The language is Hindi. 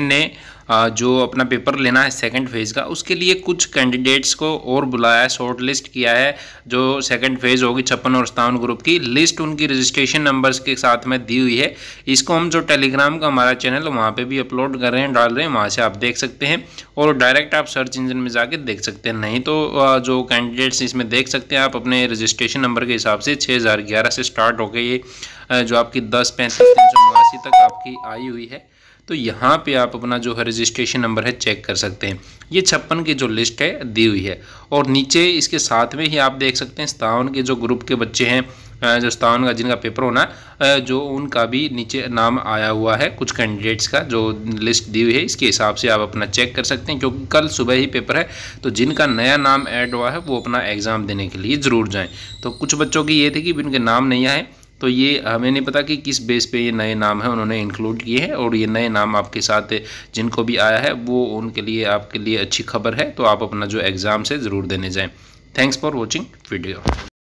ने जो अपना पेपर लेना है सेकंड फेज़ का उसके लिए कुछ कैंडिडेट्स को और बुलाया है शॉर्ट लिस्ट किया है जो सेकंड फेज़ होगी छप्पन और सतावन ग्रुप की लिस्ट उनकी रजिस्ट्रेशन नंबर्स के साथ में दी हुई है इसको हम जो टेलीग्राम का हमारा चैनल वहाँ पे भी अपलोड कर रहे हैं डाल रहे हैं वहाँ से आप देख सकते हैं और डायरेक्ट आप सर्च इंजन में जाके देख सकते हैं नहीं तो जो कैंडिडेट्स इसमें देख सकते हैं आप अपने रजिस्ट्रेशन नंबर के हिसाब से छः से स्टार्ट गए ये जो आपकी दस पैंतीस तीन सौ नवासी तक आपकी आई हुई है तो यहाँ पे आप अपना जो है रजिस्ट्रेशन नंबर है चेक कर सकते हैं ये छप्पन की जो लिस्ट है दी हुई है और नीचे इसके साथ में ही आप देख सकते हैं सतावन के जो ग्रुप के बच्चे हैं जो सतावन का जिनका पेपर होना जो उनका भी नीचे नाम आया हुआ है कुछ कैंडिडेट्स का जो लिस्ट दी हुई है इसके हिसाब से आप अपना चेक कर सकते हैं क्योंकि कल सुबह ही पेपर है तो जिनका नया नाम ऐड हुआ है वो अपना एग्ज़ाम देने के लिए ज़रूर जाएँ तो कुछ बच्चों की ये थी कि उनके नाम नहीं आए तो ये हमें नहीं पता कि किस बेस पे ये नए नाम हैं उन्होंने इंक्लूड किए हैं और ये नए नाम आपके साथ जिनको भी आया है वो उनके लिए आपके लिए अच्छी खबर है तो आप अपना जो एग्ज़ाम्स है ज़रूर देने जाएँ थैंक्स फॉर वॉचिंग वीडियो